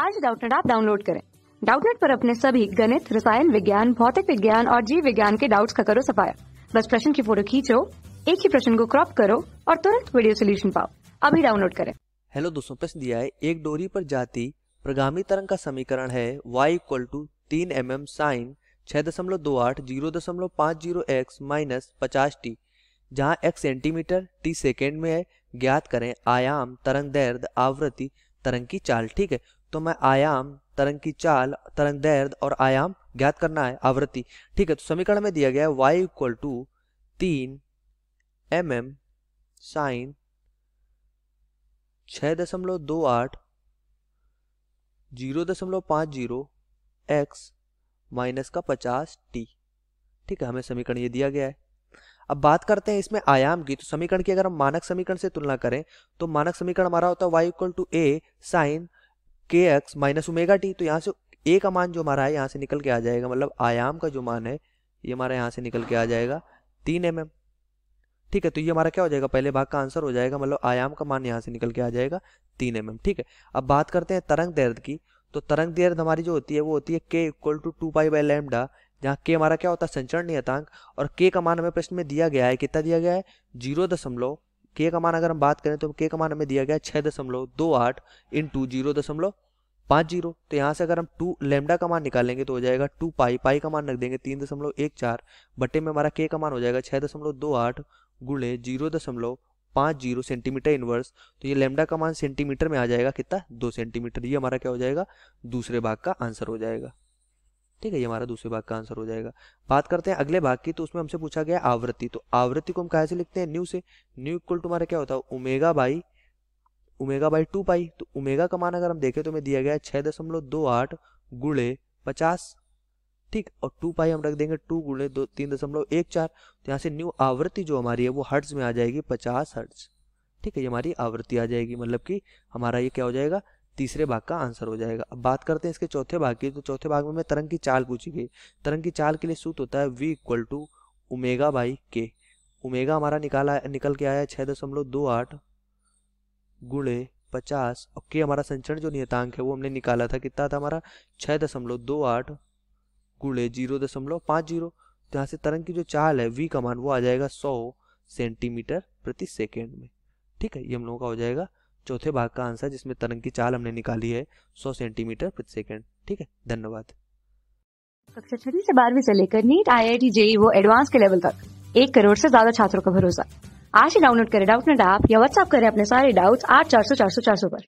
आज डाउटनेट आप डाउनलोड करें डाउटनेट पर अपने सभी गणित रसायन विज्ञान भौतिक विज्ञान और जीव विज्ञान के डाउट्स का करो सफाया बस प्रश्न की फोटो खींचो एक ही प्रश्न को क्रॉप करो और तुरंत वीडियो सोल्यूशन पाओ अभी डाउनलोड करें हेलो दोस्तों प्रश्न दिया है एक डोरी पर जाती प्रगामी तरंग का समीकरण है y इक्वल टू तीन एम एम साइन छह दशमलव दो आठ जीरो दशमलव पाँच जीरो एक्स माइनस पचास टी जहाँ x सेंटीमीटर t सेकेंड में है ज्ञात करें आयाम तरंग दैर्ध आवृत्ति तरंग की चाल ठीक है तो मैं आयाम तरंग की चाल तरंग दैर्ध और आयाम ज्ञात करना है आवृत्ति ठीक है तो समीकरण में दिया गया है वाई इक्वल टू तीन एम एम साइन छ दशमलव दो आठ जीरो दशमलव पांच जीरो एक्स माइनस का पचास टी ठीक है हमें समीकरण ये दिया गया है अब बात करते हैं इसमें आयाम की तो समीकरण की अगर हम मानक समीकरण से तुलना करें तो मानक समीकरण हमारा होता है Y equal to A sine K X minus omega T तो यहाँ से ए का मान जो हमारा है यहाँ से निकल के आ जाएगा मतलब आयाम का जो मान है ये हमारा यहाँ से निकल के आ जाएगा तीन एम mm. ठीक है तो ये हमारा क्या हो जाएगा पहले भाग का आंसर हो जाएगा मतलब आयाम का मान यहाँ से निकल के आ जाएगा तीन एम mm, ठीक है अब बात करते हैं तरंग दर्द की तो तरंग दर्द हमारी जो होती है वो होती है K equal to two pi by lambda जहाँ के हमारा क्या होता है संचरण नियतांक और के का मान हमें प्रश्न में दिया गया है कितना दिया गया है जीरो दशमलव के का मान अगर हम बात करें तो के का मान हमें दिया गया छह दशमलव दो आठ इन टू जीरो दशमलव पाँच जीरो तो यहाँ से अगर हम टू लेमडा का मान निकालेंगे तो हो जाएगा टू पाई पाई का मान रख देंगे तीन दशमलव एक चार बट्टे में हमारा के का मान हो जाएगा छह दशमलव दो आठ गुणे जीरो दशमलव पाँच जीरो सेंटीमीटर इनवर्स तो ये लेमडा का मान सेंटीमीटर में आ जाएगा कितना दो सेंटीमीटर ये हमारा क्या हो जाएगा दूसरे भाग का आंसर हो जाएगा ठीक है ये हमारा दूसरे भाग का आंसर हो जाएगा बात करते हैं अगले भाग की तो उसमें हमसे पूछा गया आवृत्ति तो आवृत्ति को हम कहा से लिखते हैं न्यू से न्यू इक्वल टू हमारा क्या होता है omega by omega by two pi तो उमेगा का मान अगर हम देखें तो हमें दिया गया है दशमलव दो आठ गुड़े पचास ठीक और टू पाई हम रख देंगे टू गुड़े दो तीन दशमलव एक चार तो यहाँ से न्यू आवृत्ति जो हमारी है वो हर्ट्स में आ जाएगी पचास हर्ट्स ठीक है ये हमारी आवृत्ति आ जाएगी मतलब कि हमारा ये क्या हो जाएगा तीसरे भाग का आंसर हो जाएगा अब बात करते हैं इसके चौथे भाग की तो चौथे भाग में मैं तरंग की चाल पूछी गई तरंग की चाल के लिए सूत्र होता है V equal to omega by K omega हमारा निकाला निकल के आया है छः दशमलव दो आठ गुणे पचास और के हमारा संचरण जो नियतांक है वो हमने निकाला था कितना था हमारा छः दशमलव दो आठ गुणे जीरो दशमलव पाँच जीरो तो यहाँ से तरंग की जो चाल है वी का मान वो आ जाएगा सौ सेंटीमीटर प्रति सेकेंड में ठीक है ये हम लोगों का हो जाएगा चौथे भाग का आंसर जिसमें तरंग की चाल हमने निकाली है 100 सेंटीमीटर प्रति सेकंड ठीक है धन्यवाद कक्षा छठी से बारहवीं से लेकर NEET I I T JEE वो एडवांस के लेवल तक एक करोड़ से ज्यादा छात्रों का भरोसा आज ही डाउनलोड करें डाउट नेट ऐप या व्हाट्सअप करें अपने सारे डाउट्स आठ चार सौ चार सौ चार सौ पर